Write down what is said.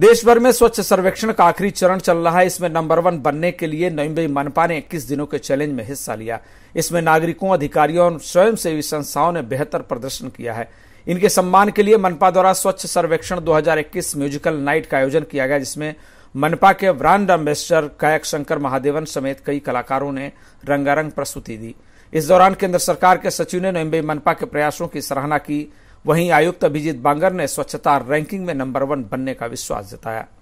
देश भर में स्वच्छ सर्वेक्षण का आखिरी चरण चल रहा है इसमें नंबर वन बनने के लिए नई मनपा ने इक्कीस दिनों के चैलेंज में हिस्सा लिया इसमें नागरिकों अधिकारियों और स्वयंसेवी संस्थाओं ने बेहतर प्रदर्शन किया है इनके सम्मान के लिए मनपा द्वारा स्वच्छ सर्वेक्षण 2021 म्यूजिकल नाइट का आयोजन किया गया जिसमें मनपा के ब्रांड एम्बेसडर कायक शंकर महादेवन समेत कई कलाकारों ने रंगारंग प्रस्तुति दी इस दौरान केंद्र सरकार के सचिव ने नोम्बे मनपा के प्रयासों की सराहना की वहीं आयुक्त अभिजीत बांगर ने स्वच्छता रैंकिंग में नंबर वन बनने का विश्वास जताया